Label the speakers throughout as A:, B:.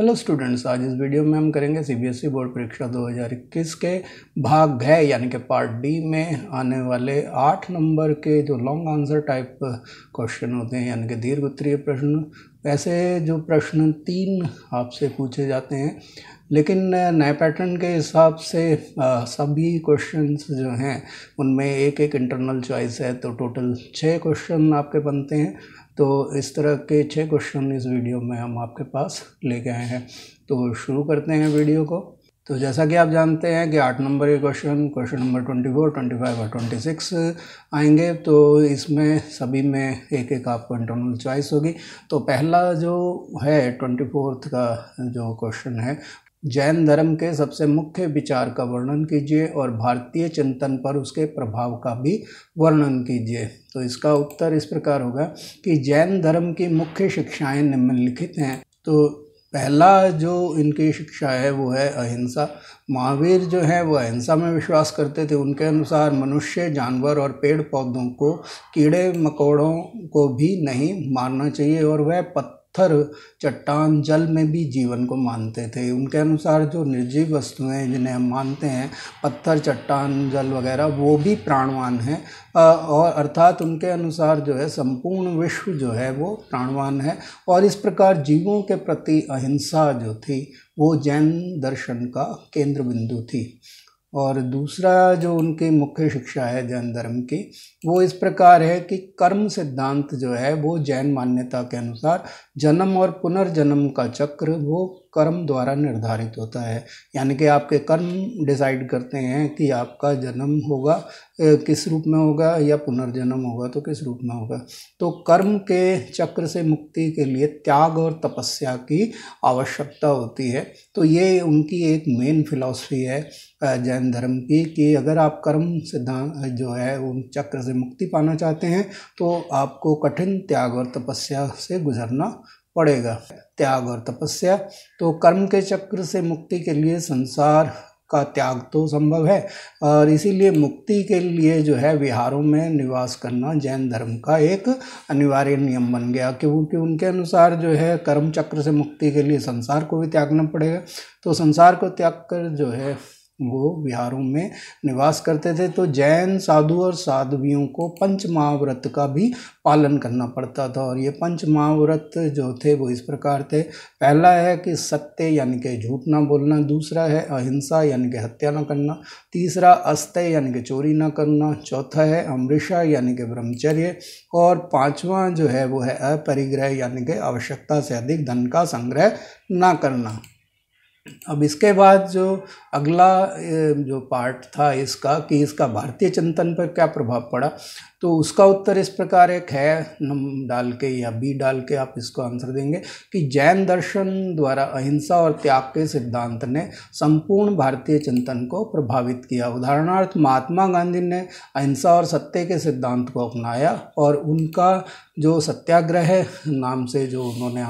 A: hello students आज इस video में हम करेंगे सीबीएसई e बोर्ड परीक्षा 2021 के भाग घ यानी कि पार्ट डी में आने वाले आठ नंबर के जो लॉन्ग आंसर टाइप क्वेश्चन होते हैं यानी कि दीर्घ उत्तरीय प्रश्न ऐसे जो प्रश्न तीन आपसे पूछे जाते हैं लेकिन नए पैटर्न के हिसाब से सभी क्वेश्चंस जो हैं उनमें एक एक इंटरनल चॉइस है तो टोटल छः क्वेश्चन आपके बनते हैं तो इस तरह के छः क्वेश्चन इस वीडियो में हम आपके पास ले गए हैं तो शुरू करते हैं वीडियो को तो जैसा कि आप जानते हैं कि आठ नंबर के question question number twenty four twenty five और ट्वेंटी सिक्स आएंगे तो इसमें सभी में एक एक आपको इंटरनल चॉइस होगी तो पहला जो है ट्वेंटी फोर्थ का जो क्वेश्चन है जैन धर्म के सबसे मुख्य विचार का वर्णन कीजिए और भारतीय चिंतन पर उसके प्रभाव का भी वर्णन कीजिए तो इसका उत्तर इस प्रकार होगा कि जैन धर्म की मुख्य शिक्षाएं निम्नलिखित हैं तो पहला जो इनकी शिक्षा है वो है अहिंसा महावीर जो है वो अहिंसा में विश्वास करते थे उनके अनुसार मनुष्य जानवर और पेड़ पौधों को कीड़े मकोड़ों को भी नहीं मारना चाहिए और वह पत्ते पत्थर चट्टान जल में भी जीवन को मानते थे उनके अनुसार जो निर्जीव वस्तुएं जिन्हें हम मानते हैं पत्थर चट्टान जल वगैरह वो भी प्राणवान हैं और अर्थात उनके अनुसार जो है संपूर्ण विश्व जो है वो प्राणवान है और इस प्रकार जीवों के प्रति अहिंसा जो थी वो जैन दर्शन का केंद्र बिंदु थी और दूसरा जो उनकी मुख्य शिक्षा है जैन धर्म की वो इस प्रकार है कि कर्म सिद्धांत जो है वो जैन मान्यता के अनुसार जन्म और पुनर्जन्म का चक्र वो कर्म द्वारा निर्धारित होता है यानी कि आपके कर्म डिसाइड करते हैं कि आपका जन्म होगा किस रूप में होगा या पुनर्जन्म होगा तो किस रूप में होगा तो कर्म के चक्र से मुक्ति के लिए त्याग और तपस्या की आवश्यकता होती है तो ये उनकी एक मेन फिलॉसफी है जैन धर्म की कि अगर आप कर्म सिद्धांत जो है उन चक्र से मुक्ति पाना चाहते हैं तो आपको कठिन त्याग और तपस्या से गुजरना पड़ेगा त्याग और तपस्या तो कर्म के चक्र से मुक्ति के लिए संसार का त्याग तो संभव है और इसीलिए मुक्ति के लिए जो है बिहारों में निवास करना जैन धर्म का एक अनिवार्य नियम बन गया क्योंकि उनके अनुसार जो है कर्म चक्र से मुक्ति के लिए संसार को भी त्यागना पड़ेगा तो संसार को त्याग कर जो है वो बिहारों में निवास करते थे तो जैन साधु और साध्वियों को पंच महाव्रत का भी पालन करना पड़ता था और ये पंच महाव्रत जो थे वो इस प्रकार थे पहला है कि सत्य यानी कि झूठ ना बोलना दूसरा है अहिंसा यानी कि हत्या ना करना तीसरा अस्तय यानी कि चोरी ना करना चौथा है अमृषा यानी कि ब्रह्मचर्य और पाँचवा जो है वो है अपरिग्रह यानी कि आवश्यकता से अधिक धन का संग्रह ना करना अब इसके बाद जो अगला जो पार्ट था इसका कि इसका भारतीय चिंतन पर क्या प्रभाव पड़ा तो उसका उत्तर इस प्रकार एक है नम डाल के या बी डाल के आप इसको आंसर देंगे कि जैन दर्शन द्वारा अहिंसा और त्याग के सिद्धांत ने संपूर्ण भारतीय चिंतन को प्रभावित किया उदाहरणार्थ महात्मा गांधी ने अहिंसा और सत्य के सिद्धांत को अपनाया और उनका जो सत्याग्रह नाम से जो उन्होंने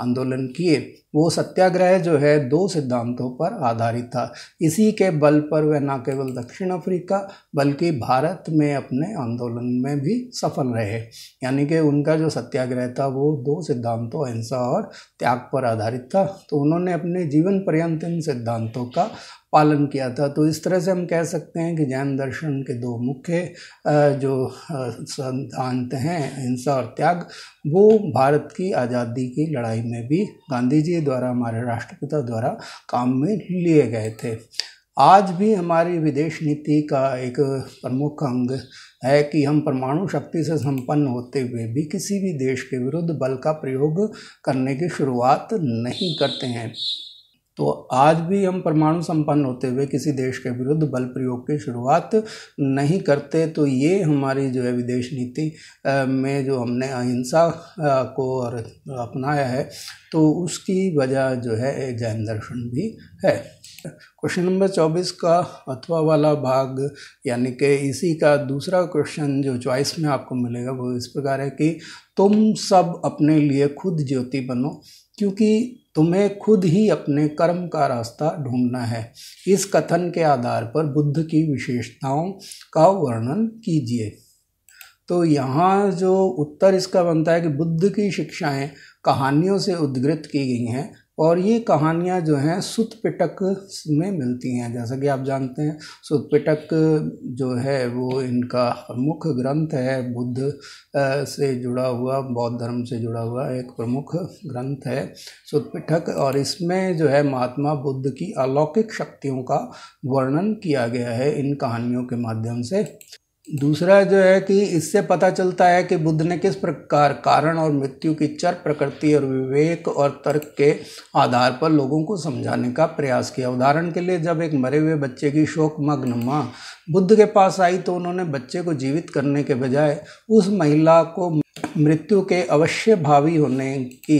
A: आंदोलन किए वो सत्याग्रह जो है दो सिद्धांतों पर आधारित था इसी के बल पर वह न केवल दक्षिण अफ्रीका बल्कि भारत में अपने आंदोलन में भी सफल रहे यानी कि उनका जो सत्याग्रह था वो दो सिद्धांतों अहिंसा और त्याग पर आधारित था तो उन्होंने अपने जीवन पर्यंत इन सिद्धांतों का पालन किया था तो इस तरह से हम कह सकते हैं कि जैन दर्शन के दो मुख्य जो सिद्धांत हैं हिंसा और त्याग वो भारत की आज़ादी की लड़ाई में भी गांधी जी द्वारा हमारे राष्ट्रपिता द्वारा काम में लिए गए थे आज भी हमारी विदेश नीति का एक प्रमुख अंग है कि हम परमाणु शक्ति से संपन्न होते हुए भी किसी भी देश के विरुद्ध बल का प्रयोग करने की शुरुआत नहीं करते हैं तो आज भी हम परमाणु संपन्न होते हुए किसी देश के विरुद्ध बल प्रयोग की शुरुआत नहीं करते तो ये हमारी जो है विदेश नीति में जो हमने अहिंसा को और अपनाया है तो उसकी वजह जो है जैन दर्शन भी है क्वेश्चन नंबर चौबीस का अथवा वाला भाग यानी कि इसी का दूसरा क्वेश्चन जो चॉइस में आपको मिलेगा वो इस प्रकार है कि तुम सब अपने लिए खुद ज्योति बनो क्योंकि तुम्हें खुद ही अपने कर्म का रास्ता ढूंढना है इस कथन के आधार पर बुद्ध की विशेषताओं का वर्णन कीजिए तो यहाँ जो उत्तर इसका बनता है कि बुद्ध की शिक्षाएं कहानियों से उद्गृत की गई हैं और ये कहानियाँ जो हैं सुत पिटक में मिलती हैं जैसा कि आप जानते हैं सुत पिटक जो है वो इनका प्रमुख ग्रंथ है बुद्ध से जुड़ा हुआ बौद्ध धर्म से जुड़ा हुआ एक प्रमुख ग्रंथ है सुत पिटक और इसमें जो है महात्मा बुद्ध की अलौकिक शक्तियों का वर्णन किया गया है इन कहानियों के माध्यम से दूसरा जो है कि इससे पता चलता है कि बुद्ध ने किस प्रकार कारण और मृत्यु की चर प्रकृति और विवेक और तर्क के आधार पर लोगों को समझाने का प्रयास किया उदाहरण के लिए जब एक मरे हुए बच्चे की शोकमग्न माँ बुद्ध के पास आई तो उन्होंने बच्चे को जीवित करने के बजाय उस महिला को मृत्यु के अवश्य भावी होने की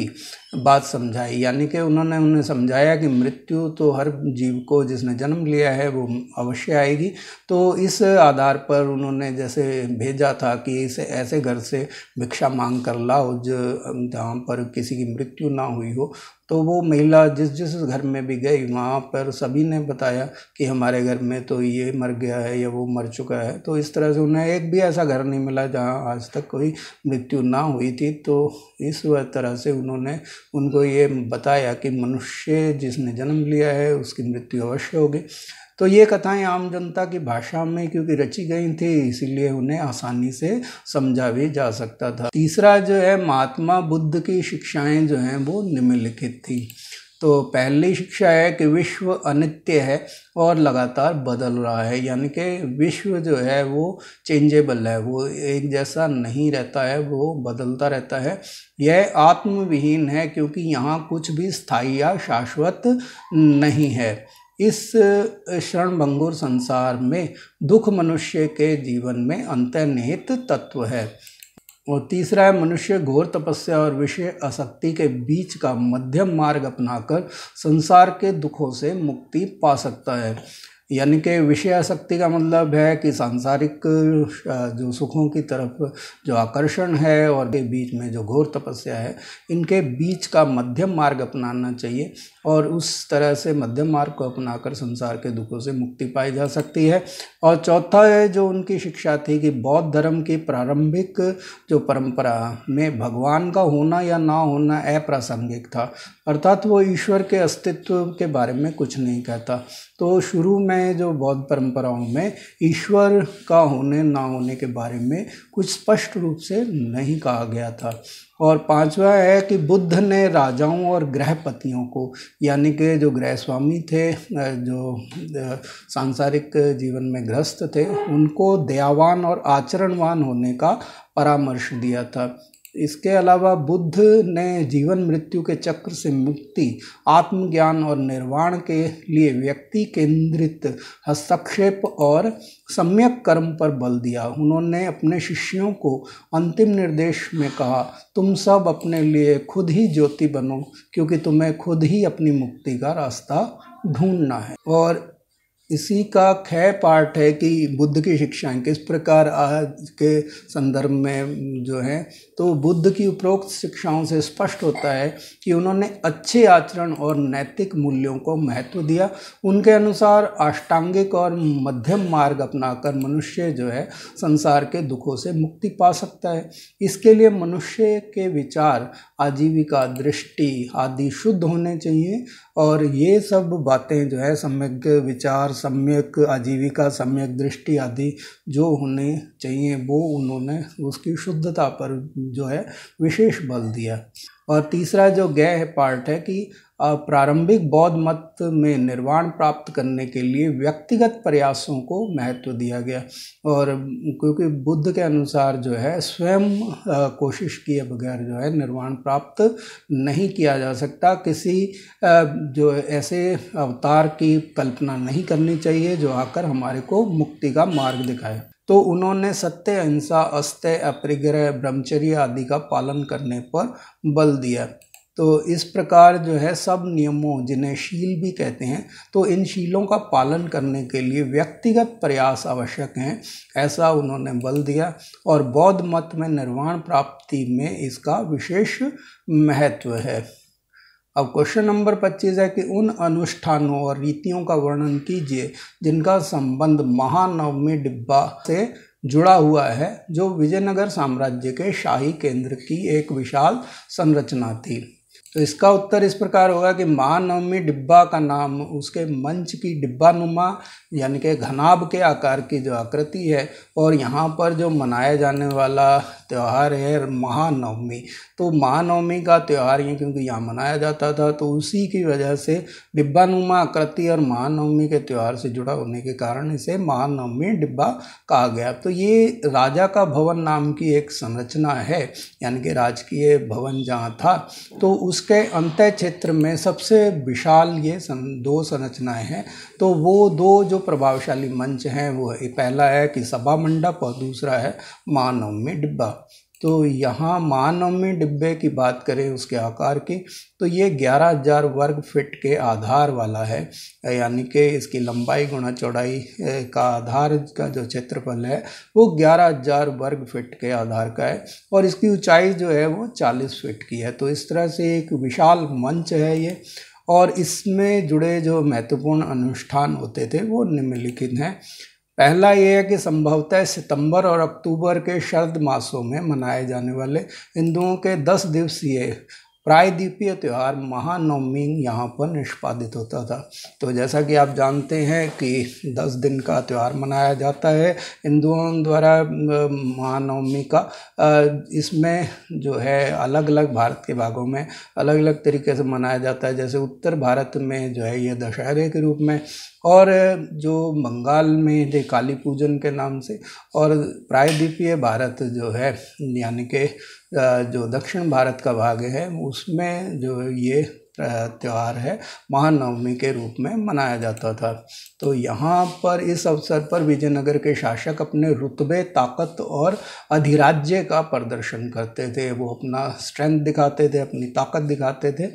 A: बात समझाई यानी कि उन्होंने उन्हें समझाया कि मृत्यु तो हर जीव को जिसने जन्म लिया है वो अवश्य आएगी तो इस आधार पर उन्होंने जैसे भेजा था कि इसे ऐसे घर से भिक्षा मांग कर लाओ जो जहाँ पर किसी की मृत्यु ना हुई हो तो वो महिला जिस जिस घर में भी गई वहाँ पर सभी ने बताया कि हमारे घर में तो ये मर गया है या वो मर चुका है तो इस तरह से उन्हें एक भी ऐसा घर नहीं मिला जहाँ आज तक कोई मृत्यु ना हुई थी तो इस तरह से उन्होंने उनको ये बताया कि मनुष्य जिसने जन्म लिया है उसकी मृत्यु अवश्य होगी तो ये कथाएं आम जनता की भाषा में क्योंकि रची गई थी इसीलिए उन्हें आसानी से समझा भी जा सकता था तीसरा जो है महात्मा बुद्ध की शिक्षाएं जो हैं वो निम्नलिखित थी तो पहली शिक्षा है कि विश्व अनित्य है और लगातार बदल रहा है यानी कि विश्व जो है वो चेंजेबल है वो एक जैसा नहीं रहता है वो बदलता रहता है यह आत्मविहीन है क्योंकि यहाँ कुछ भी स्थायी या शाश्वत नहीं है इस शरणभंगुर संसार में दुख मनुष्य के जीवन में अंतर्निहित तत्व है और तीसरा है मनुष्य घोर तपस्या और विषय आसक्ति के बीच का मध्यम मार्ग अपनाकर संसार के दुखों से मुक्ति पा सकता है यानी कि विषय आसक्ति का मतलब है कि सांसारिक जो सुखों की तरफ जो आकर्षण है और के बीच में जो घोर तपस्या है इनके बीच का मध्यम मार्ग अपनाना चाहिए और उस तरह से मध्यम मार्ग को अपनाकर संसार के दुखों से मुक्ति पाई जा सकती है और चौथा है जो उनकी शिक्षा थी कि बौद्ध धर्म की प्रारंभिक जो परंपरा में भगवान का होना या ना होना अप्रासंगिक था अर्थात वो ईश्वर के अस्तित्व के बारे में कुछ नहीं कहता तो शुरू में जो बौद्ध परंपराओं में ईश्वर का होने ना होने के बारे में कुछ स्पष्ट रूप से नहीं कहा गया था और पांचवा है कि बुद्ध ने राजाओं और गृहपतियों को यानी कि जो गृहस्वामी स्वामी थे जो सांसारिक जीवन में ग्रस्त थे उनको दयावान और आचरणवान होने का परामर्श दिया था इसके अलावा बुद्ध ने जीवन मृत्यु के चक्र से मुक्ति आत्मज्ञान और निर्वाण के लिए व्यक्ति केंद्रित हस्तक्षेप और सम्यक कर्म पर बल दिया उन्होंने अपने शिष्यों को अंतिम निर्देश में कहा तुम सब अपने लिए खुद ही ज्योति बनो क्योंकि तुम्हें खुद ही अपनी मुक्ति का रास्ता ढूंढना है और इसी का खै पार्ट है कि बुद्ध की शिक्षाएं किस प्रकार आज के संदर्भ में जो है तो बुद्ध की उपरोक्त शिक्षाओं से स्पष्ट होता है कि उन्होंने अच्छे आचरण और नैतिक मूल्यों को महत्व दिया उनके अनुसार अष्टांगिक और मध्यम मार्ग अपनाकर मनुष्य जो है संसार के दुखों से मुक्ति पा सकता है इसके लिए मनुष्य के विचार आजीविका दृष्टि आदि शुद्ध होने चाहिए और ये सब बातें जो है सम्यक विचार सम्यक आजीविका सम्यक दृष्टि आदि जो होने चाहिए वो उन्होंने उसकी शुद्धता पर जो है विशेष बल दिया और तीसरा जो गय है पार्ट है कि प्रारंभिक बौद्ध मत में निर्वाण प्राप्त करने के लिए व्यक्तिगत प्रयासों को महत्व दिया गया और क्योंकि बुद्ध के अनुसार जो है स्वयं कोशिश किए बगैर जो है निर्वाण प्राप्त नहीं किया जा सकता किसी जो ऐसे अवतार की कल्पना नहीं करनी चाहिए जो आकर हमारे को मुक्ति का मार्ग दिखाए तो उन्होंने सत्य अहिंसा अस्त्य अपरिग्रह ब्रह्मचर्य आदि का पालन करने पर बल दिया तो इस प्रकार जो है सब नियमों जिन्हें शील भी कहते हैं तो इन शीलों का पालन करने के लिए व्यक्तिगत प्रयास आवश्यक हैं ऐसा उन्होंने बल दिया और बौद्ध मत में निर्वाण प्राप्ति में इसका विशेष महत्व है अब क्वेश्चन नंबर 25 है कि उन अनुष्ठानों और रीतियों का वर्णन कीजिए जिनका संबंध महानवमी डिब्बा से जुड़ा हुआ है जो विजयनगर साम्राज्य के शाही केंद्र की एक विशाल संरचना थी तो इसका उत्तर इस प्रकार होगा कि महानवमी डिब्बा का नाम उसके मंच की डिब्बा नुमा यानी कि घनाब के आकार की जो आकृति है और यहाँ पर जो मनाया जाने वाला त्यौहार है महानवमी तो महानवमी का त्यौहार ये क्योंकि यहाँ मनाया जाता था तो उसी की वजह से डिब्बा नुमा आकृति और महानवमी के त्यौहार से जुड़ा होने के कारण इसे महानवमी डिब्बा कहा गया तो ये राजा का भवन नाम की एक संरचना है यानी कि राजकीय भवन जहाँ था तो उस उसके अंत क्षेत्र में सबसे विशाल ये सं, दो संरचनाएं हैं तो वो दो जो प्रभावशाली मंच हैं वो है पहला है कि सभा मंडप और दूसरा है मानव में डिब्बा तो यहाँ में डिब्बे की बात करें उसके आकार की तो ये 11,000 वर्ग फिट के आधार वाला है यानी कि इसकी लंबाई गुणा चौड़ाई का आधार का जो क्षेत्रफल है वो 11,000 वर्ग फिट के आधार का है और इसकी ऊंचाई जो है वो 40 फिट की है तो इस तरह से एक विशाल मंच है ये और इसमें जुड़े जो महत्वपूर्ण अनुष्ठान होते थे वो निम्नलिखित हैं पहला ये है कि संभवतः सितंबर और अक्टूबर के शरद मासों में मनाए जाने वाले हिंदुओं के दस दिवसीय प्रायद्वीपीय त्यौहार महानवमी यहाँ पर निष्पादित होता था तो जैसा कि आप जानते हैं कि दस दिन का त्यौहार मनाया जाता है हिंदुओं द्वारा महानवमी का इसमें जो है अलग अलग भारत के भागों में अलग अलग तरीके से मनाया जाता है जैसे उत्तर भारत में जो है ये दशहरे के रूप में और जो बंगाल में जो काली पूजन के नाम से और प्रायद्वीपीय भारत जो है यानी कि जो दक्षिण भारत का भाग है उसमें जो ये त्यौहार है महानवमी के रूप में मनाया जाता था तो यहाँ पर इस अवसर पर विजयनगर के शासक अपने रुतबे ताकत और अधिराज्य का प्रदर्शन करते थे वो अपना स्ट्रेंथ दिखाते थे अपनी ताकत दिखाते थे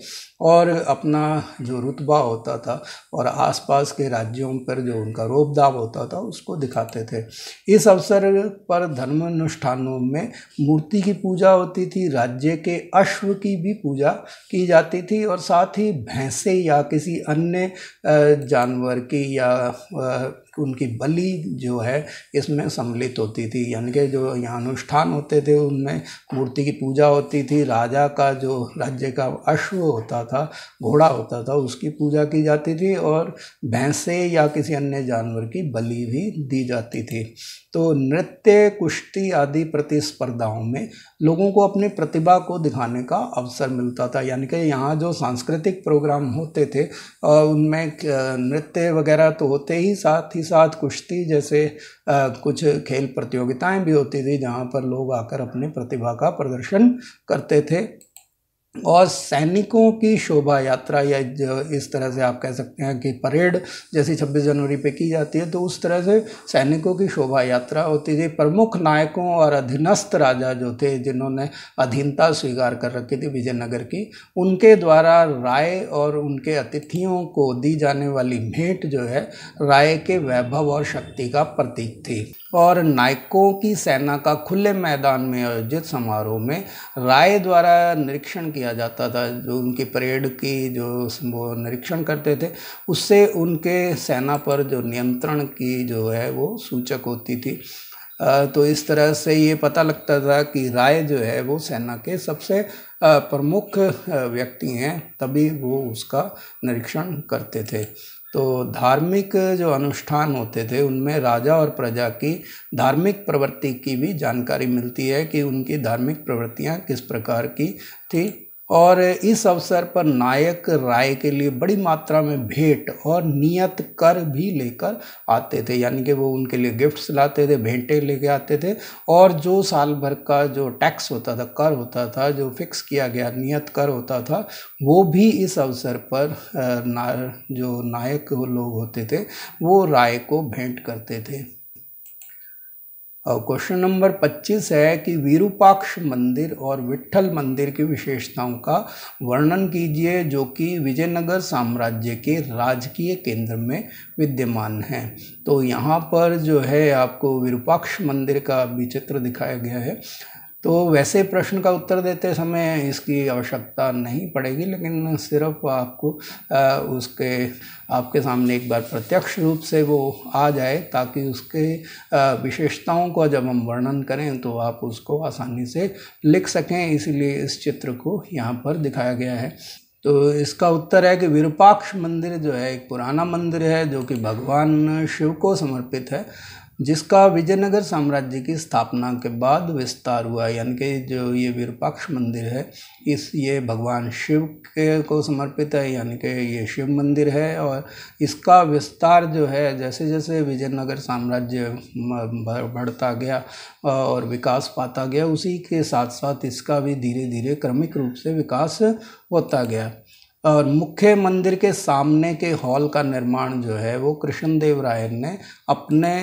A: और अपना जो रुतबा होता था और आसपास के राज्यों पर जो उनका रोब दाब होता था उसको दिखाते थे इस अवसर पर धर्मानुष्ठानों में मूर्ति की पूजा होती थी राज्य के अश्व की भी पूजा की जाती थी और साथ ही भैंसे या किसी अन्य जानवर की या उनकी बलि जो है इसमें सम्मिलित होती थी यानी कि जो यहाँ अनुष्ठान होते थे उनमें मूर्ति की पूजा होती थी राजा का जो राज्य का अश्व होता था घोड़ा होता था उसकी पूजा की जाती थी और भैंसे या किसी अन्य जानवर की बलि भी दी जाती थी तो नृत्य कुश्ती आदि प्रतिस्पर्धाओं में लोगों को अपनी प्रतिभा को दिखाने का अवसर मिलता था यानी कि यहाँ जो सांस्कृतिक प्रोग्राम होते थे उनमें नृत्य वगैरह तो होते ही साथ ही ही साथ कुश्ती जैसे आ, कुछ खेल प्रतियोगिताएं भी होती थी जहां पर लोग आकर अपने प्रतिभा का प्रदर्शन करते थे और सैनिकों की शोभा यात्रा या इस तरह से आप कह सकते हैं कि परेड जैसी 26 जनवरी पे की जाती है तो उस तरह से सैनिकों की शोभा यात्रा होती थी प्रमुख नायकों और अधीनस्थ राजा जो थे जिन्होंने अधीनता स्वीकार कर रखी थी विजयनगर की उनके द्वारा राय और उनके अतिथियों को दी जाने वाली भेंट जो है राय के वैभव और शक्ति का प्रतीक थी और नायकों की सेना का खुले मैदान में आयोजित समारोह में राय द्वारा निरीक्षण किया किया जाता था जो उनकी परेड की जो वो निरीक्षण करते थे उससे उनके सेना पर जो नियंत्रण की जो है वो सूचक होती थी तो इस तरह से ये पता लगता था कि राय जो है वो सेना के सबसे प्रमुख व्यक्ति हैं तभी वो उसका निरीक्षण करते थे तो धार्मिक जो अनुष्ठान होते थे उनमें राजा और प्रजा की धार्मिक प्रवृत्ति की भी जानकारी मिलती है कि उनकी धार्मिक प्रवृत्तियां किस प्रकार की थी और इस अवसर पर नायक राय के लिए बड़ी मात्रा में भेंट और नियत कर भी लेकर आते थे यानी कि वो उनके लिए गिफ्ट्स लाते थे भेंटें लेके आते थे और जो साल भर का जो टैक्स होता था कर होता था जो फिक्स किया गया नियत कर होता था वो भी इस अवसर पर ना, जो नायक लोग होते थे वो राय को भेंट करते थे क्वेश्चन नंबर 25 है कि विरूपाक्ष मंदिर और विट्ठल मंदिर की विशेषताओं का वर्णन कीजिए जो कि विजयनगर साम्राज्य के राजकीय केंद्र में विद्यमान हैं तो यहाँ पर जो है आपको विरूपाक्ष मंदिर का भी चित्र दिखाया गया है तो वैसे प्रश्न का उत्तर देते समय इसकी आवश्यकता नहीं पड़ेगी लेकिन सिर्फ आपको उसके आपके सामने एक बार प्रत्यक्ष रूप से वो आ जाए ताकि उसके विशेषताओं का जब हम वर्णन करें तो आप उसको आसानी से लिख सकें इसीलिए इस चित्र को यहाँ पर दिखाया गया है तो इसका उत्तर है कि विरूपाक्ष मंदिर जो है एक पुराना मंदिर है जो कि भगवान शिव को समर्पित है जिसका विजयनगर साम्राज्य की स्थापना के बाद विस्तार हुआ यानी कि जो ये विरूपाक्ष मंदिर है इस ये भगवान शिव के को समर्पित है यानी कि ये शिव मंदिर है और इसका विस्तार जो है जैसे जैसे विजयनगर साम्राज्य बढ़ता गया और विकास पाता गया उसी के साथ साथ इसका भी धीरे धीरे क्रमिक रूप से विकास होता गया और मुख्य मंदिर के सामने के हॉल का निर्माण जो है वो कृष्णदेव राय ने अपने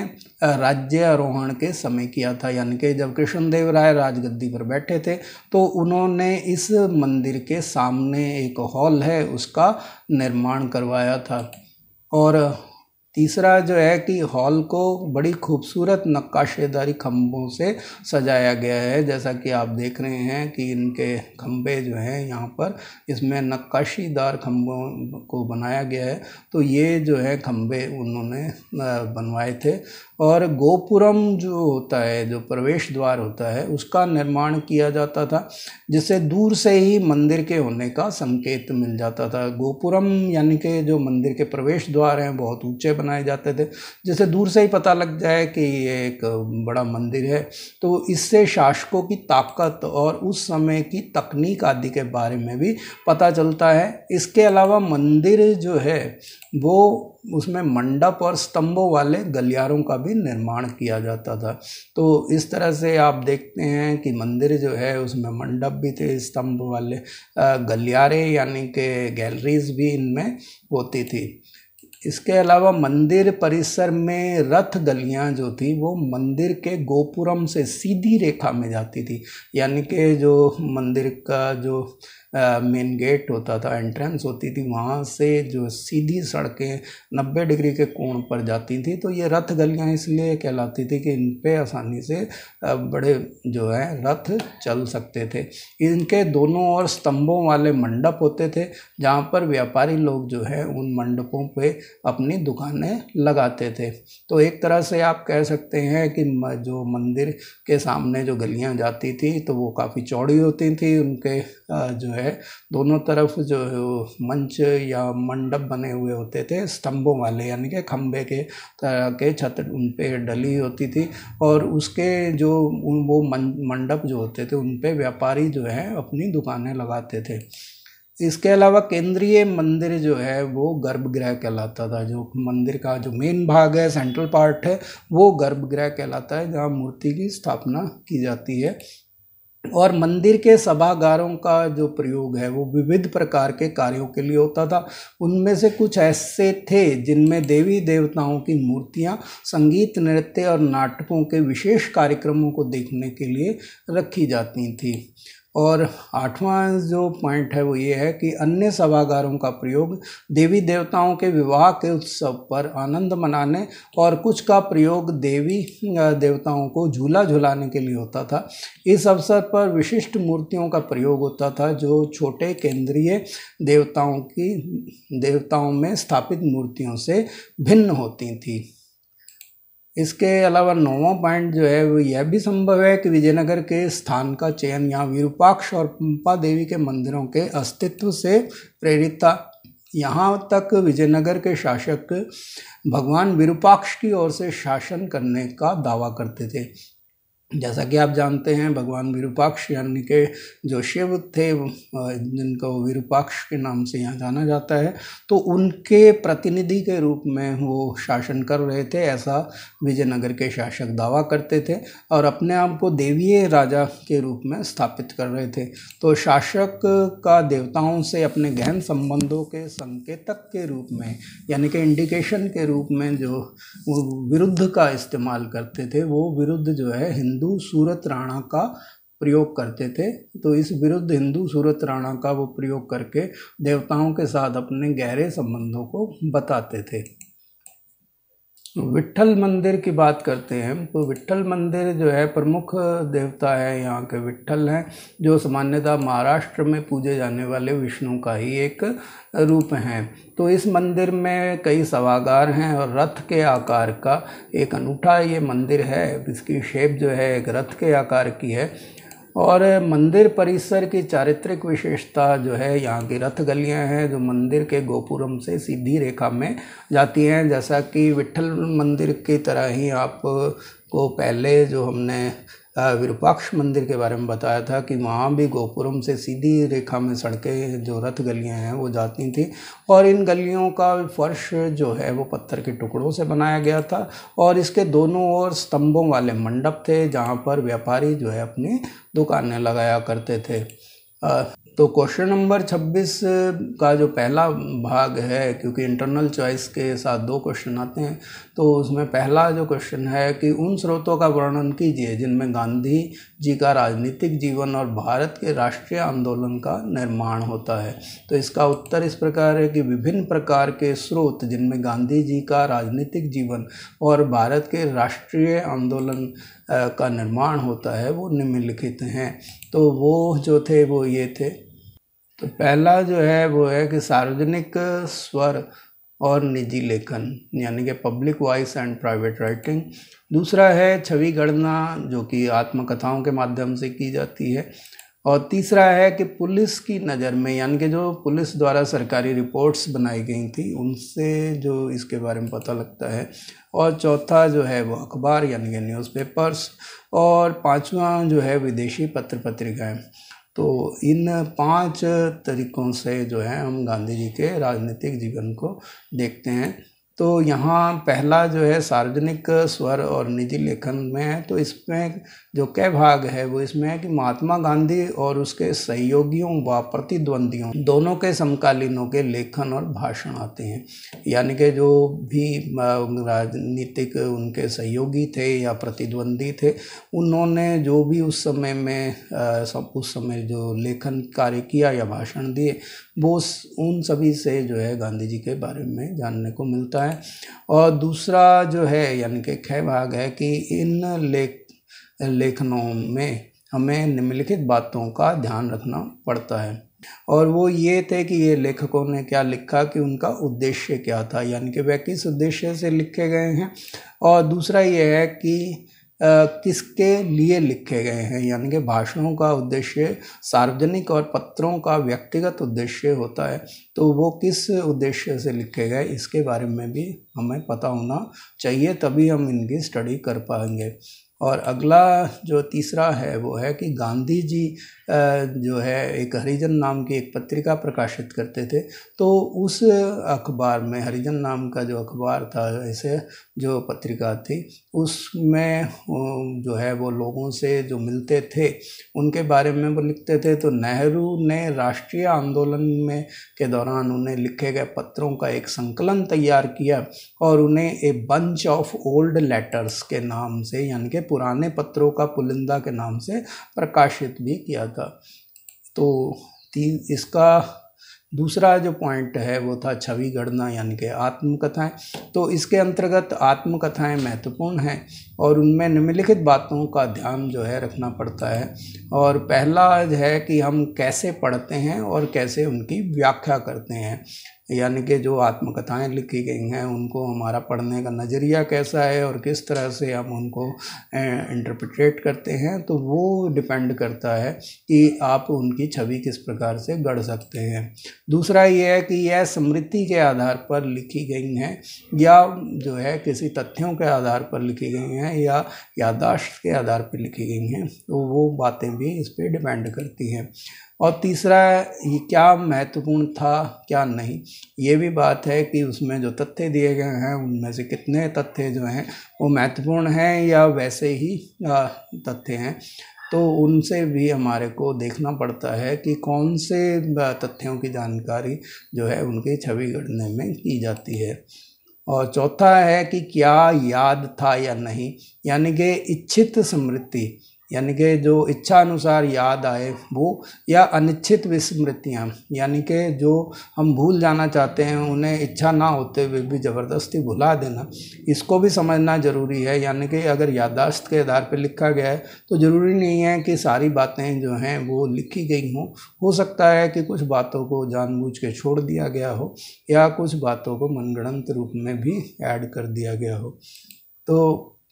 A: राज्य आरोहण के समय किया था यानी कि जब कृष्णदेव राय राजगद्दी पर बैठे थे तो उन्होंने इस मंदिर के सामने एक हॉल है उसका निर्माण करवाया था और तीसरा जो है कि हॉल को बड़ी खूबसूरत नक्काशेदारी खम्भों से सजाया गया है जैसा कि आप देख रहे हैं कि इनके खम्भे जो हैं यहाँ पर इसमें नक्काशीदार खम्भों को बनाया गया है तो ये जो है खम्भे उन्होंने बनवाए थे और गोपुरम जो होता है जो प्रवेश द्वार होता है उसका निर्माण किया जाता था जिससे दूर से ही मंदिर के होने का संकेत मिल जाता था गोपुरम यानी कि जो मंदिर के प्रवेश द्वार हैं बहुत ऊँचे बनाए जाते थे जैसे दूर से ही पता लग जाए कि ये एक बड़ा मंदिर है तो इससे शासकों की ताकत और उस समय की तकनीक आदि के बारे में भी पता चलता है इसके अलावा मंदिर जो है वो उसमें मंडप और स्तंभों वाले गलियारों का भी निर्माण किया जाता था तो इस तरह से आप देखते हैं कि मंदिर जो है उसमें मंडप भी थे स्तंभ वाले गलियारे यानी कि गैलरीज भी इनमें होती थी इसके अलावा मंदिर परिसर में रथ गलियां जो थी वो मंदिर के गोपुरम से सीधी रेखा में जाती थी यानी कि जो मंदिर का जो मेन गेट होता था एंट्रेंस होती थी वहाँ से जो सीधी सड़कें नब्बे डिग्री के कोण पर जाती थी तो ये रथ गलियाँ इसलिए कहलाती थी कि इन पर आसानी से बड़े जो है रथ चल सकते थे इनके दोनों ओर स्तंभों वाले मंडप होते थे जहाँ पर व्यापारी लोग जो है उन मंडपों पे अपनी दुकानें लगाते थे तो एक तरह से आप कह सकते हैं कि जो मंदिर के सामने जो गलियाँ जाती थी तो वो काफ़ी चौड़ी होती थी उनके जो है है दोनों तरफ जो मंच या मंडप बने हुए होते थे स्तंभों वाले यानी कि खम्भे के तरह के छत उन पर डली होती थी और उसके जो वो मंडप जो होते थे उन पर व्यापारी जो है अपनी दुकानें लगाते थे इसके अलावा केंद्रीय मंदिर जो है वो गर्भगृह कहलाता था जो मंदिर का जो मेन भाग है सेंट्रल पार्ट है वो गर्भगृह कहलाता है जहाँ मूर्ति की स्थापना की जाती है और मंदिर के सभागारों का जो प्रयोग है वो विविध प्रकार के कार्यों के लिए होता था उनमें से कुछ ऐसे थे जिनमें देवी देवताओं की मूर्तियां संगीत नृत्य और नाटकों के विशेष कार्यक्रमों को देखने के लिए रखी जाती थी और आठवां जो पॉइंट है वो ये है कि अन्य सभागारों का प्रयोग देवी देवताओं के विवाह के उत्सव पर आनंद मनाने और कुछ का प्रयोग देवी देवताओं को झूला झुलाने के लिए होता था इस अवसर पर विशिष्ट मूर्तियों का प्रयोग होता था जो छोटे केंद्रीय देवताओं की देवताओं में स्थापित मूर्तियों से भिन्न होती थी इसके अलावा नौवा पॉइंट जो है वो यह भी संभव है कि विजयनगर के स्थान का चयन यहाँ विरूपाक्ष और पंपा देवी के मंदिरों के अस्तित्व से प्रेरित था यहाँ तक विजयनगर के शासक भगवान विरूपाक्ष की ओर से शासन करने का दावा करते थे जैसा कि आप जानते हैं भगवान विरूपाक्ष यानी के जो शिव थे जिनको विरूपाक्ष के नाम से यहाँ जाना जाता है तो उनके प्रतिनिधि के रूप में वो शासन कर रहे थे ऐसा विजयनगर के शासक दावा करते थे और अपने आप को देवीय राजा के रूप में स्थापित कर रहे थे तो शासक का देवताओं से अपने गहन संबंधों के संकेतक के रूप में यानी कि इंडिकेशन के रूप में जो विरुद्ध का इस्तेमाल करते थे वो विरुद्ध जो है हिंदू हिंदू सूरत राणा का प्रयोग करते थे तो इस विरुद्ध हिंदू सूरत राणा का वो प्रयोग करके देवताओं के साथ अपने गहरे संबंधों को बताते थे विट्ठल मंदिर की बात करते हैं तो विट्ठल मंदिर जो है प्रमुख देवता है यहाँ के विट्ठल हैं जो सामान्यतः महाराष्ट्र में पूजे जाने वाले विष्णु का ही एक रूप हैं तो इस मंदिर में कई सवागार हैं और रथ के आकार का एक अनूठा ये मंदिर है इसकी शेप जो है एक रथ के आकार की है और मंदिर परिसर की चारित्रिक विशेषता जो है यहाँ की रथ गलियाँ हैं जो मंदिर के गोपुरम से सीधी रेखा में जाती हैं जैसा कि विठ्ठल मंदिर की तरह ही आप को पहले जो हमने विरूपाक्ष मंदिर के बारे में बताया था कि वहाँ भी गोपुरम से सीधी रेखा में सड़कें जो रथ गलियाँ हैं वो जाती थी और इन गलियों का फर्श जो है वो पत्थर के टुकड़ों से बनाया गया था और इसके दोनों ओर स्तंभों वाले मंडप थे जहाँ पर व्यापारी जो है अपनी दुकानें लगाया करते थे तो क्वेश्चन नंबर 26 का जो पहला भाग है क्योंकि इंटरनल चॉइस के साथ दो क्वेश्चन आते हैं तो उसमें पहला जो क्वेश्चन है कि उन स्रोतों का वर्णन कीजिए जिनमें गांधी जी का राजनीतिक जीवन और भारत के राष्ट्रीय आंदोलन का निर्माण होता है तो इसका उत्तर इस प्रकार है कि विभिन्न प्रकार के स्रोत जिनमें गांधी जी का राजनीतिक जीवन और भारत के राष्ट्रीय आंदोलन का निर्माण होता है वो निम्नलिखित हैं तो वो जो थे वो ये थे तो पहला जो है वो है कि सार्वजनिक स्वर और निजी लेखन यानी कि public voice and private writing दूसरा है छवि गणना जो कि आत्मकथाओं के माध्यम से की जाती है और तीसरा है कि पुलिस की नज़र में यानी कि जो पुलिस द्वारा सरकारी रिपोर्ट्स बनाई गई थी उनसे जो इसके बारे में पता लगता है और चौथा जो है वो अखबार यानी कि न्यूज़पेपर्स और पांचवा जो है विदेशी पत्र पत्रिकाएँ तो इन पांच तरीक़ों से जो है हम गांधी जी के राजनीतिक जीवन को देखते हैं तो यहाँ पहला जो है सार्वजनिक स्वर और निजी लेखन में है तो इसमें जो कह भाग है वो इसमें है कि महात्मा गांधी और उसके सहयोगियों व प्रतिद्वंदियों दोनों के समकालीनों के लेखन और भाषण आते हैं यानी कि जो भी राजनीतिक उनके सहयोगी थे या प्रतिद्वंदी थे उन्होंने जो भी उस समय में सब उस समय जो लेखन कार्य किया या भाषण दिए वो उन सभी से जो है गांधी जी के बारे में जानने को मिलता है और दूसरा जो है यानी कि खै भाग है कि इन लेख लेखनों में हमें निम्नलिखित बातों का ध्यान रखना पड़ता है और वो ये थे कि ये लेखकों ने क्या लिखा कि उनका उद्देश्य क्या था यानी कि वह किस उद्देश्य से लिखे गए हैं और दूसरा ये है कि आ, किसके लिए लिखे गए हैं यानी कि भाषणों का उद्देश्य सार्वजनिक और पत्रों का व्यक्तिगत उद्देश्य होता है तो वो किस उद्देश्य से लिखे गए इसके बारे में भी हमें पता होना चाहिए तभी हम इनकी स्टडी कर पाएंगे और अगला जो तीसरा है वो है कि गांधी जी जो है एक हरिजन नाम की एक पत्रिका प्रकाशित करते थे तो उस अखबार में हरिजन नाम का जो अखबार था ऐसे जो पत्रिका थी उसमें जो है वो लोगों से जो मिलते थे उनके बारे में वो लिखते थे तो नेहरू ने राष्ट्रीय आंदोलन में के दौरान उन्हें लिखे गए पत्रों का एक संकलन तैयार किया और उन्हें a bunch of old letters के नाम से यानी कि पुराने पत्रों का पुलिंदा के नाम से प्रकाशित भी किया था का तो तीन इसका दूसरा जो पॉइंट है वो था छवि गढ़ना यानी कि आत्मकथाएं तो इसके अंतर्गत आत्मकथाएं महत्वपूर्ण हैं और उनमें निम्नलिखित बातों का ध्यान जो है रखना पड़ता है और पहला है कि हम कैसे पढ़ते हैं और कैसे उनकी व्याख्या करते हैं यानी कि जो आत्मकथाएं लिखी गई हैं उनको हमारा पढ़ने का नज़रिया कैसा है और किस तरह से हम उनको इंटरप्रिटेट करते हैं तो वो डिपेंड करता है कि आप उनकी छवि किस प्रकार से गढ़ सकते हैं दूसरा ये है कि यह स्मृति के आधार पर लिखी गई हैं या जो है किसी तथ्यों के आधार पर लिखी गई हैं या यादाश्त के आधार पर लिखी गई हैं तो वो बातें भी इस पर डिपेंड करती हैं और तीसरा ये क्या महत्वपूर्ण था क्या नहीं ये भी बात है कि उसमें जो तथ्य दिए गए हैं उनमें से कितने तथ्य जो हैं वो महत्वपूर्ण हैं या वैसे ही तथ्य हैं तो उनसे भी हमारे को देखना पड़ता है कि कौन से तथ्यों की जानकारी जो है उनके छवि गढ़ने में की जाती है और चौथा है कि क्या याद था या नहीं यानी कि इच्छित स्मृति यानी कि जो इच्छा अनुसार याद आए वो या अनिच्छित विस्मृतियाँ यानी कि जो हम भूल जाना चाहते हैं उन्हें इच्छा ना होते हुए भी ज़बरदस्ती भुला देना इसको भी समझना ज़रूरी है यानी कि अगर यादाश्त के आधार पर लिखा गया है तो ज़रूरी नहीं है कि सारी बातें जो हैं वो लिखी गई हों हो सकता है कि कुछ बातों को जानबूझ के छोड़ दिया गया हो या कुछ बातों को मनगणंत रूप में भी ऐड कर दिया गया हो तो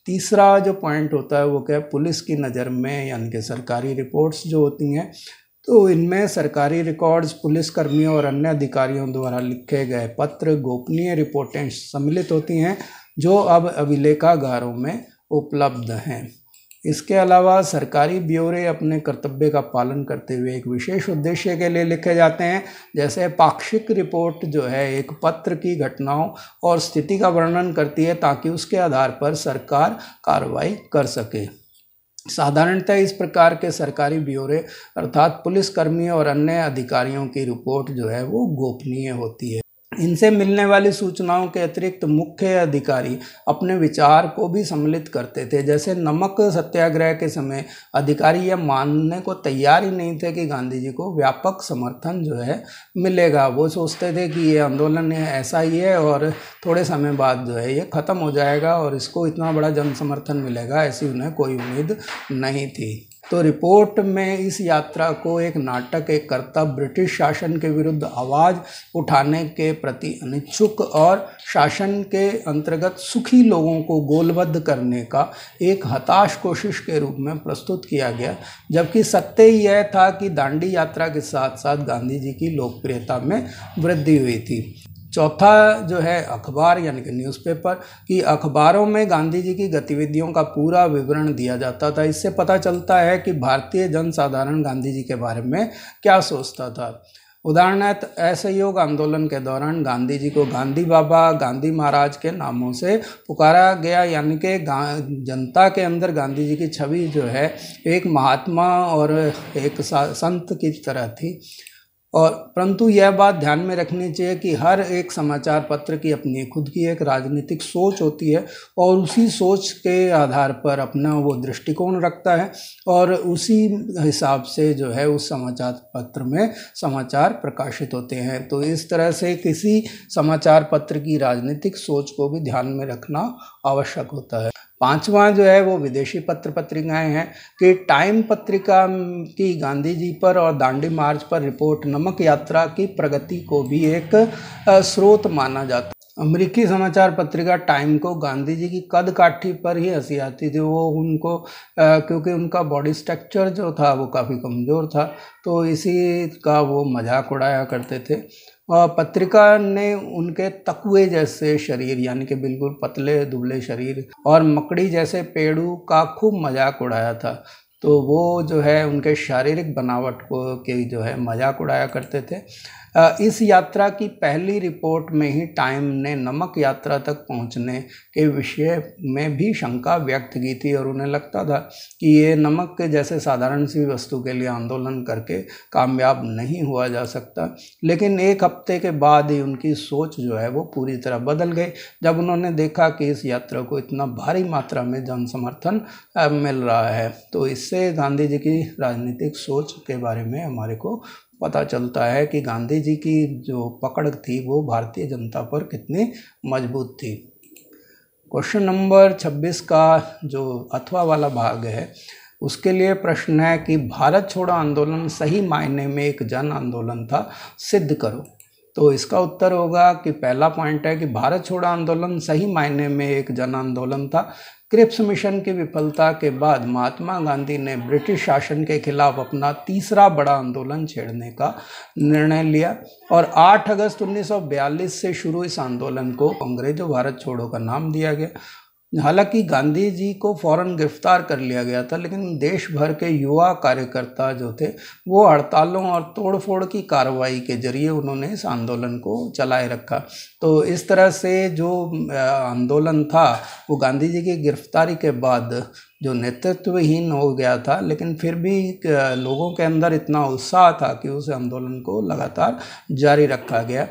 A: तीसरा जो पॉइंट होता है वो क्या है पुलिस की नज़र में यानी कि सरकारी रिपोर्ट्स जो होती हैं तो इनमें सरकारी रिकॉर्ड्स पुलिसकर्मियों और अन्य अधिकारियों द्वारा लिखे गए पत्र गोपनीय रिपोर्टें सम्मिलित होती हैं जो अब अभिलेखागारों में उपलब्ध हैं इसके अलावा सरकारी ब्यौरे अपने कर्तव्य का पालन करते हुए एक विशेष उद्देश्य के लिए लिखे जाते हैं जैसे पाक्षिक रिपोर्ट जो है एक पत्र की घटनाओं और स्थिति का वर्णन करती है ताकि उसके आधार पर सरकार कार्रवाई कर सके साधारणतः इस प्रकार के सरकारी ब्यौरे अर्थात पुलिसकर्मियों और अन्य अधिकारियों की रिपोर्ट जो है वो गोपनीय होती है इनसे मिलने वाली सूचनाओं के अतिरिक्त मुख्य अधिकारी अपने विचार को भी सम्मिलित करते थे जैसे नमक सत्याग्रह के समय अधिकारी यह मानने को तैयार ही नहीं थे कि गांधी जी को व्यापक समर्थन जो है मिलेगा वो सोचते थे कि ये आंदोलन ऐसा ही है और थोड़े समय बाद जो है ये ख़त्म हो जाएगा और इसको इतना बड़ा जन समर्थन मिलेगा ऐसी उन्हें कोई उम्मीद नहीं थी तो रिपोर्ट में इस यात्रा को एक नाटक एक कर्तव्य ब्रिटिश शासन के विरुद्ध आवाज़ उठाने के प्रति अनिच्छुक और शासन के अंतर्गत सुखी लोगों को गोलबद्ध करने का एक हताश कोशिश के रूप में प्रस्तुत किया गया जबकि सत्य यह था कि दांडी यात्रा के साथ साथ गांधी जी की लोकप्रियता में वृद्धि हुई थी चौथा जो है अखबार यानी कि न्यूज़पेपर कि अखबारों में गांधी जी की गतिविधियों का पूरा विवरण दिया जाता था इससे पता चलता है कि भारतीय जनसाधारण गांधी जी के बारे में क्या सोचता था उदाहरण असहयोग आंदोलन के दौरान गांधी जी को गांधी बाबा गांधी महाराज के नामों से पुकारा गया यानी कि जनता के अंदर गांधी जी की छवि जो है एक महात्मा और एक संत की तरह थी और परंतु यह बात ध्यान में रखनी चाहिए कि हर एक समाचार पत्र की अपनी खुद की एक राजनीतिक सोच होती है और उसी सोच के आधार पर अपना वो दृष्टिकोण रखता है और उसी हिसाब से जो है उस समाचार पत्र में समाचार प्रकाशित होते हैं तो इस तरह से किसी समाचार पत्र की राजनीतिक सोच को भी ध्यान में रखना आवश्यक होता है पांचवा जो है वो विदेशी पत्र पत्रिकाएं हैं कि टाइम पत्रिका की गांधी जी पर और दांडी मार्च पर रिपोर्ट नमक यात्रा की प्रगति को भी एक स्रोत माना जाता अमेरिकी समाचार पत्रिका टाइम को गांधी जी की कद काठी पर ही हंसी आती थी वो उनको आ, क्योंकि उनका बॉडी स्ट्रक्चर जो था वो काफ़ी कमज़ोर था तो इसी का वो मजाक उड़ाया करते थे पत्रिका ने उनके तकुए जैसे शरीर यानी कि बिल्कुल पतले दुबले शरीर और मकड़ी जैसे पेड़ों का खूब मजाक उड़ाया था तो वो जो है उनके शारीरिक बनावट को के जो है मजाक उड़ाया करते थे इस यात्रा की पहली रिपोर्ट में ही टाइम ने नमक यात्रा तक पहुंचने के विषय में भी शंका व्यक्त की थी और उन्हें लगता था कि ये नमक के जैसे साधारण सी वस्तु के लिए आंदोलन करके कामयाब नहीं हुआ जा सकता लेकिन एक हफ्ते के बाद ही उनकी सोच जो है वो पूरी तरह बदल गई जब उन्होंने देखा कि इस यात्रा को इतना भारी मात्रा में जन समर्थन मिल रहा है तो इससे गांधी जी की राजनीतिक सोच के बारे में हमारे को पता चलता है कि गांधी जी की जो पकड़ थी वो भारतीय जनता पर कितनी मजबूत थी क्वेश्चन नंबर 26 का जो अथवा वाला भाग है उसके लिए प्रश्न है कि भारत छोड़ो आंदोलन सही मायने में एक जन आंदोलन था सिद्ध करो तो इसका उत्तर होगा कि पहला पॉइंट है कि भारत छोड़ो आंदोलन सही मायने में एक जन आंदोलन था क्रिप्स मिशन की विफलता के बाद महात्मा गांधी ने ब्रिटिश शासन के खिलाफ अपना तीसरा बड़ा आंदोलन छेड़ने का निर्णय लिया और 8 अगस्त 1942 से शुरू इस आंदोलन को अंग्रेजों भारत छोड़ो का नाम दिया गया हालांकि गांधी जी को फौरन गिरफ्तार कर लिया गया था लेकिन देश भर के युवा कार्यकर्ता जो थे वो हड़तालों और तोड़फोड़ की कार्रवाई के जरिए उन्होंने इस आंदोलन को चलाए रखा तो इस तरह से जो आंदोलन था वो गांधी जी की गिरफ्तारी के बाद जो नेतृत्वहीन हो गया था लेकिन फिर भी लोगों के अंदर इतना उत्साह था कि उस आंदोलन को लगातार जारी रखा गया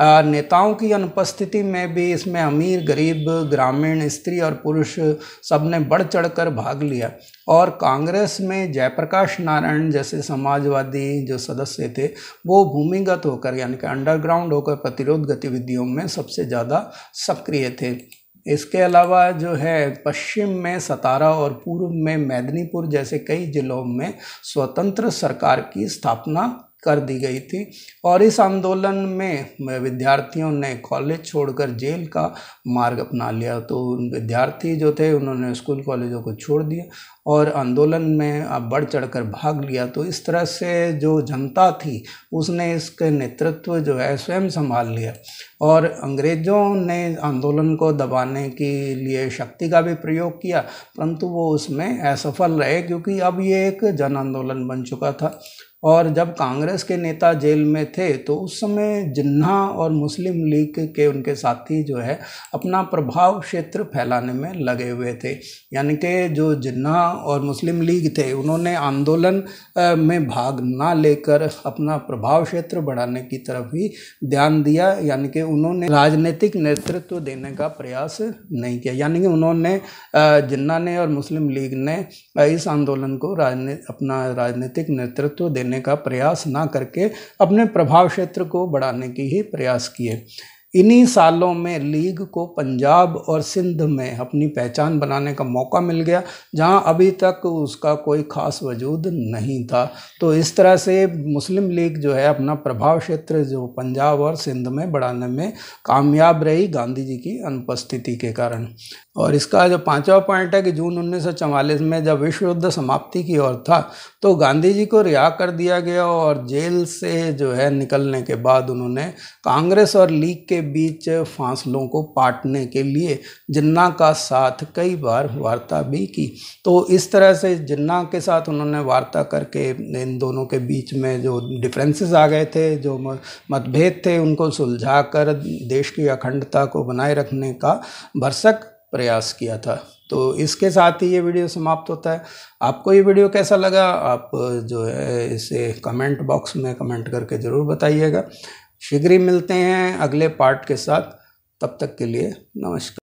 A: नेताओं की अनुपस्थिति में भी इसमें अमीर गरीब ग्रामीण स्त्री और पुरुष सब ने बढ़ चढ़ कर भाग लिया और कांग्रेस में जयप्रकाश नारायण जैसे समाजवादी जो सदस्य थे वो भूमिगत होकर यानी कि अंडरग्राउंड होकर प्रतिरोध गतिविधियों में सबसे ज़्यादा सक्रिय थे इसके अलावा जो है पश्चिम में सतारा और पूर्व में मेदनीपुर जैसे कई ज़िलों में स्वतंत्र सरकार की स्थापना कर दी गई थी और इस आंदोलन में विद्यार्थियों ने कॉलेज छोड़कर जेल का मार्ग अपना लिया तो विद्यार्थी जो थे उन्होंने स्कूल कॉलेजों को छोड़ दिया और आंदोलन में अब बढ़ चढ़कर भाग लिया तो इस तरह से जो जनता थी उसने इसके नेतृत्व जो है स्वयं संभाल लिया और अंग्रेज़ों ने आंदोलन को दबाने के लिए शक्ति का भी प्रयोग किया परंतु वो उसमें असफल रहे क्योंकि अब ये एक जन आंदोलन बन चुका था और जब कांग्रेस के नेता जेल में थे तो उस समय जिन्ना और मुस्लिम लीग के उनके साथी जो है अपना प्रभाव क्षेत्र फैलाने में लगे हुए थे यानी कि जो जिन्ना और मुस्लिम लीग थे उन्होंने आंदोलन में भाग ना लेकर अपना प्रभाव क्षेत्र बढ़ाने की तरफ ही ध्यान दिया यानी कि उन्होंने राजनीतिक नेतृत्व देने का प्रयास नहीं किया यानी कि उन्होंने जिन्ना ने और मुस्लिम लीग ने इस आंदोलन को राजने, अपना राजनीतिक नेतृत्व देने देने का प्रयास ना करके अपने प्रभाव क्षेत्र को बढ़ाने की ही प्रयास किए इन्हीं सालों में लीग को पंजाब और सिंध में अपनी पहचान बनाने का मौका मिल गया जहां अभी तक उसका कोई ख़ास वजूद नहीं था तो इस तरह से मुस्लिम लीग जो है अपना प्रभाव क्षेत्र जो पंजाब और सिंध में बढ़ाने में कामयाब रही गांधी जी की अनुपस्थिति के कारण और इसका जो पांचवा पॉइंट है कि जून उन्नीस में जब विश्व युद्ध समाप्ति की ओर था तो गांधी जी को रिहा कर दिया गया और जेल से जो है निकलने के बाद उन्होंने कांग्रेस और लीग के बीच फांसलों को पाटने के लिए जिन्ना का साथ कई बार वार्ता भी की तो इस तरह से जिन्ना के साथ उन्होंने वार्ता करके इन दोनों के बीच में जो डिफ्रेंसेस आ गए थे जो मतभेद थे उनको सुलझा कर देश की अखंडता को बनाए रखने का भरसक प्रयास किया था तो इसके साथ ही ये वीडियो समाप्त होता है आपको ये वीडियो कैसा लगा आप जो है इसे कमेंट बॉक्स में कमेंट करके ज़रूर बताइएगा शीघ्र ही मिलते हैं अगले पार्ट के साथ तब तक के लिए नमस्कार